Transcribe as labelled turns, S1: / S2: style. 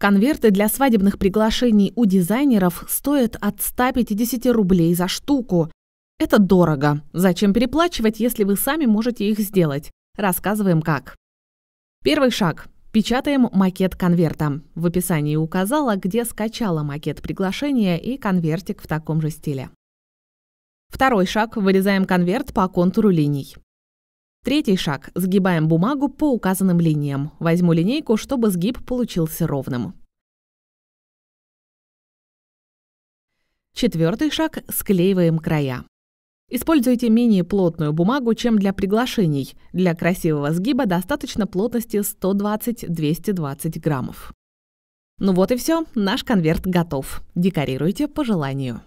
S1: Конверты для свадебных приглашений у дизайнеров стоят от 150 рублей за штуку. Это дорого. Зачем переплачивать, если вы сами можете их сделать? Рассказываем как. Первый шаг. Печатаем макет конверта. В описании указала, где скачала макет приглашения и конвертик в таком же стиле. Второй шаг. Вырезаем конверт по контуру линий. Третий шаг. Сгибаем бумагу по указанным линиям. Возьму линейку, чтобы сгиб получился
S2: ровным. Четвертый шаг.
S1: Склеиваем края. Используйте менее плотную бумагу, чем для приглашений. Для красивого сгиба достаточно плотности 120-220 граммов. Ну вот и все, наш конверт готов. Декорируйте по желанию.